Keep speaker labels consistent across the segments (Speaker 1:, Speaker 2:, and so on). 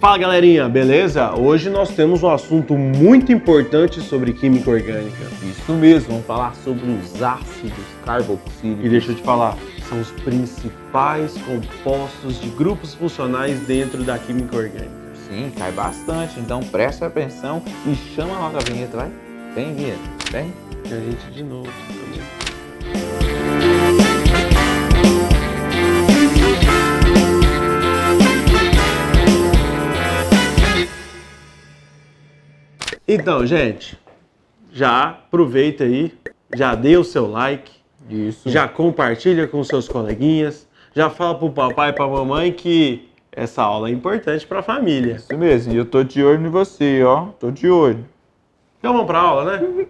Speaker 1: Fala galerinha, beleza? Hoje nós temos um assunto muito importante sobre química orgânica. Isso mesmo, vamos falar sobre os ácidos carboxílicos. E deixa eu te falar, são os principais compostos de grupos funcionais dentro da química orgânica.
Speaker 2: Sim, cai bastante, então presta atenção e chama logo a vinheta, vai? Vem vinheta, vem. E a gente de novo. Também. Tá
Speaker 1: Então, gente, já aproveita aí, já dê o seu like, Isso. já compartilha com seus coleguinhas, já fala pro papai e pra mamãe que essa aula é importante pra família. Isso
Speaker 2: mesmo, e eu tô de olho em você, ó. Tô de olho.
Speaker 1: Então vamos pra aula, né?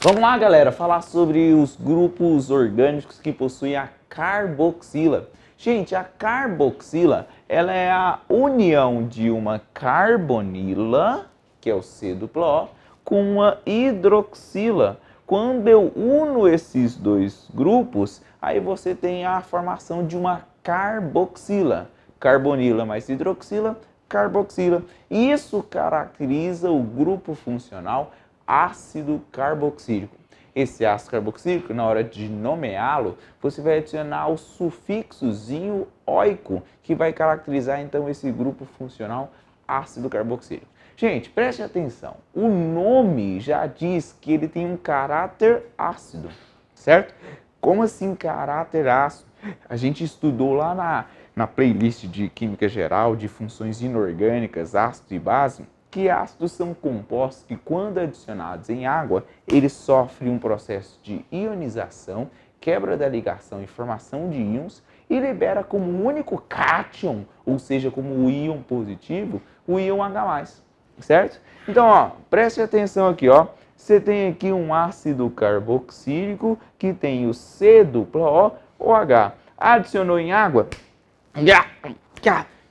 Speaker 2: Vamos lá, galera, falar sobre os grupos orgânicos que possuem a carboxila. Gente, a carboxila, ela é a união de uma carbonila que é o C duplo O, com uma hidroxila. Quando eu uno esses dois grupos, aí você tem a formação de uma carboxila. Carbonila mais hidroxila, carboxila. Isso caracteriza o grupo funcional ácido carboxílico. Esse ácido carboxílico, na hora de nomeá-lo, você vai adicionar o sufixozinho oico, que vai caracterizar então esse grupo funcional ácido carboxílico. Gente, preste atenção. O nome já diz que ele tem um caráter ácido, certo? Como assim caráter ácido? A gente estudou lá na, na playlist de Química Geral de funções inorgânicas, ácido e base, que ácidos são compostos que, quando adicionados em água, eles sofrem um processo de ionização, quebra da ligação e formação de íons e libera como único cátion, ou seja, como o íon positivo, o íon H+ certo? Então, ó, preste atenção aqui, ó. Você tem aqui um ácido carboxílico que tem o C dupla O, OH. Adicionou em água,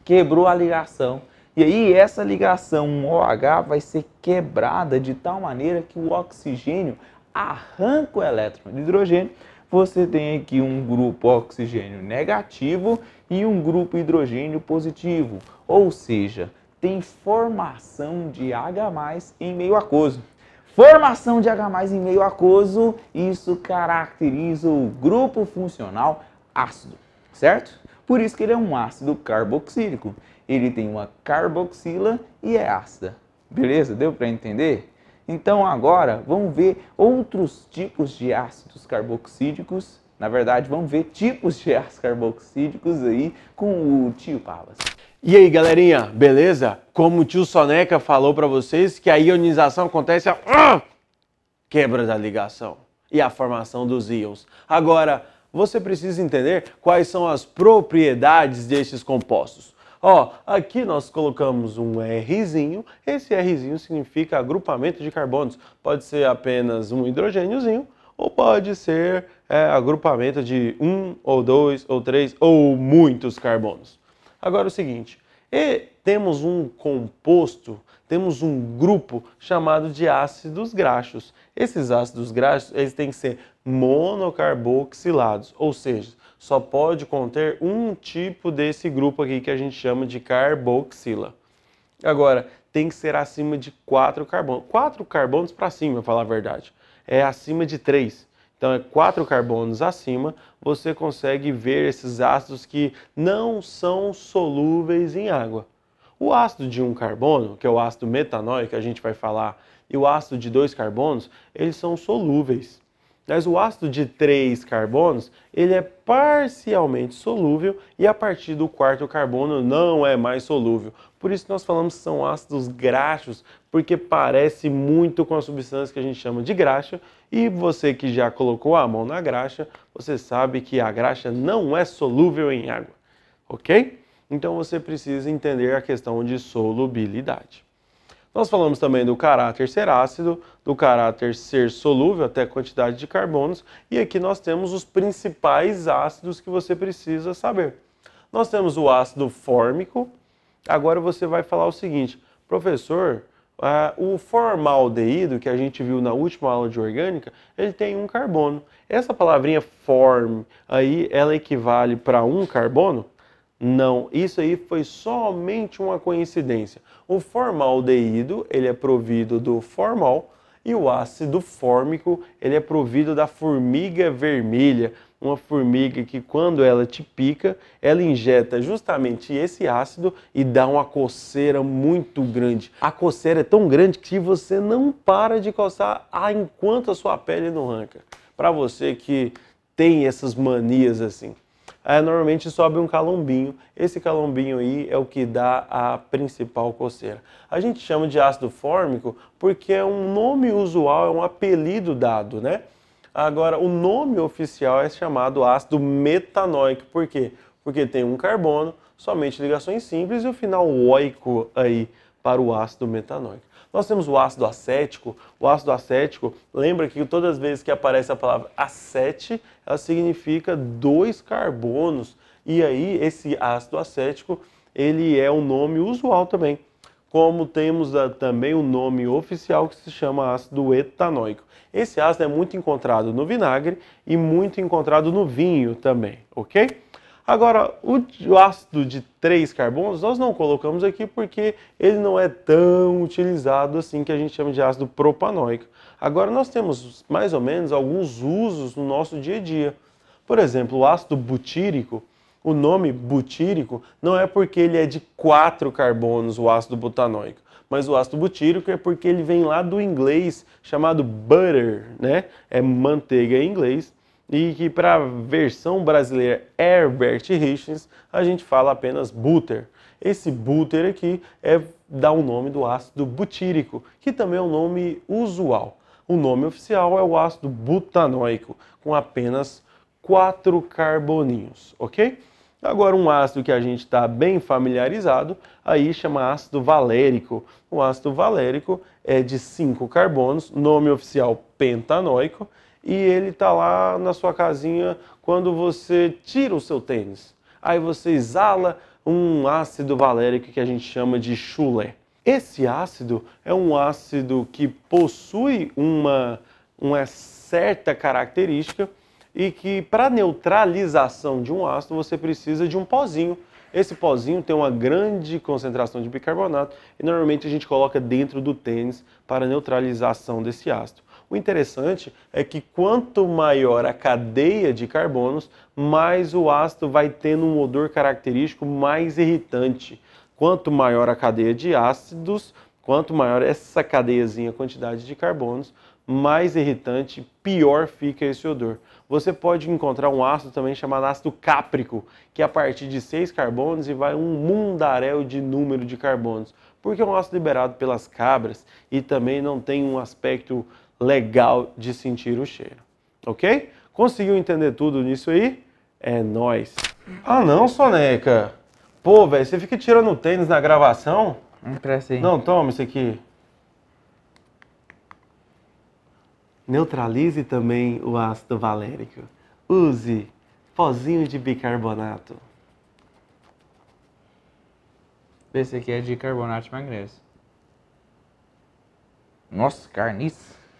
Speaker 2: quebrou a ligação. E aí essa ligação OH vai ser quebrada de tal maneira que o oxigênio arranca o elétron de hidrogênio. Você tem aqui um grupo oxigênio negativo e um grupo hidrogênio positivo. Ou seja, tem formação de H em meio aquoso. Formação de H em meio aquoso, isso caracteriza o grupo funcional ácido, certo? Por isso que ele é um ácido carboxílico. Ele tem uma carboxila e é ácida. Beleza? Deu para entender? Então agora vamos ver outros tipos de ácidos carboxílicos. Na verdade, vamos ver tipos de ácidos carboxílicos aí com o tio Palas.
Speaker 1: E aí, galerinha, beleza? Como o tio Soneca falou para vocês, que a ionização acontece a quebra da ligação e a formação dos íons. Agora, você precisa entender quais são as propriedades destes compostos. Ó, aqui nós colocamos um Rzinho, esse Rzinho significa agrupamento de carbonos. Pode ser apenas um hidrogêniozinho ou pode ser é, agrupamento de um ou dois ou três ou muitos carbonos. Agora é o seguinte, e temos um composto, temos um grupo chamado de ácidos graxos. Esses ácidos graxos, eles têm que ser monocarboxilados, ou seja, só pode conter um tipo desse grupo aqui que a gente chama de carboxila. Agora, tem que ser acima de 4 carbonos. 4 carbonos para cima, para falar a verdade. É acima de 3 então é quatro carbonos acima, você consegue ver esses ácidos que não são solúveis em água. O ácido de um carbono, que é o ácido metanóico, que a gente vai falar, e o ácido de dois carbonos, eles são solúveis. Mas o ácido de três carbonos, ele é parcialmente solúvel e a partir do quarto carbono não é mais solúvel. Por isso nós falamos que são ácidos graxos, porque parece muito com a substância que a gente chama de graxa, e você que já colocou a mão na graxa, você sabe que a graxa não é solúvel em água, OK? Então você precisa entender a questão de solubilidade. Nós falamos também do caráter ser ácido, do caráter ser solúvel, até a quantidade de carbonos, e aqui nós temos os principais ácidos que você precisa saber. Nós temos o ácido fórmico. Agora você vai falar o seguinte, professor, eh, o formaldeído que a gente viu na última aula de orgânica, ele tem um carbono. Essa palavrinha form aí, ela equivale para um carbono? Não, isso aí foi somente uma coincidência. O formaldeído, ele é provido do formal e o ácido fórmico, ele é provido da formiga vermelha, uma formiga que quando ela te pica, ela injeta justamente esse ácido e dá uma coceira muito grande. A coceira é tão grande que você não para de coçar enquanto a sua pele não arranca. Para você que tem essas manias assim é, normalmente sobe um calombinho. Esse calombinho aí é o que dá a principal coceira. A gente chama de ácido fórmico porque é um nome usual, é um apelido dado, né? Agora, o nome oficial é chamado ácido metanoico. Por quê? Porque tem um carbono, somente ligações simples e o final oico aí para o ácido metanoico. Nós temos o ácido acético. O ácido acético, lembra que todas as vezes que aparece a palavra acete, ela significa dois carbonos. E aí, esse ácido acético, ele é um nome usual também. Como temos ah, também o um nome oficial que se chama ácido etanoico. Esse ácido é muito encontrado no vinagre e muito encontrado no vinho também, ok? Agora, o ácido de três carbonos nós não colocamos aqui porque ele não é tão utilizado assim que a gente chama de ácido propanoico. Agora, nós temos mais ou menos alguns usos no nosso dia a dia. Por exemplo, o ácido butírico, o nome butírico não é porque ele é de quatro carbonos, o ácido butanoico, mas o ácido butírico é porque ele vem lá do inglês chamado butter, né? É manteiga em inglês e que para a versão brasileira Herbert Richards a gente fala apenas Butter. Esse Butter aqui é dá o nome do ácido butírico, que também é um nome usual. O nome oficial é o ácido butanoico, com apenas quatro carboninhos, ok? Agora um ácido que a gente está bem familiarizado, aí chama ácido valérico. O ácido valérico é de cinco carbonos, nome oficial pentanoico, e ele está lá na sua casinha quando você tira o seu tênis. Aí você exala um ácido valérico que a gente chama de chulé. Esse ácido é um ácido que possui uma, uma certa característica e que para neutralização de um ácido você precisa de um pozinho. Esse pozinho tem uma grande concentração de bicarbonato e normalmente a gente coloca dentro do tênis para neutralização desse ácido. O interessante é que quanto maior a cadeia de carbonos, mais o ácido vai tendo um odor característico mais irritante. Quanto maior a cadeia de ácidos, quanto maior essa cadeiazinha, a quantidade de carbonos, mais irritante, pior fica esse odor. Você pode encontrar um ácido também chamado ácido cáprico, que é a partir de seis carbonos e vai um mundaréu de número de carbonos, porque é um ácido liberado pelas cabras e também não tem um aspecto legal de sentir o cheiro. Ok? Conseguiu entender tudo nisso aí? É nós. Ah não, Soneca. Pô, velho, você fica tirando o tênis na gravação? Empresta aí. Não, toma isso aqui. Neutralize também o ácido valérico. Use pozinho de bicarbonato. Esse aqui é de
Speaker 2: carbonato de magnésio. Nossa, carniça.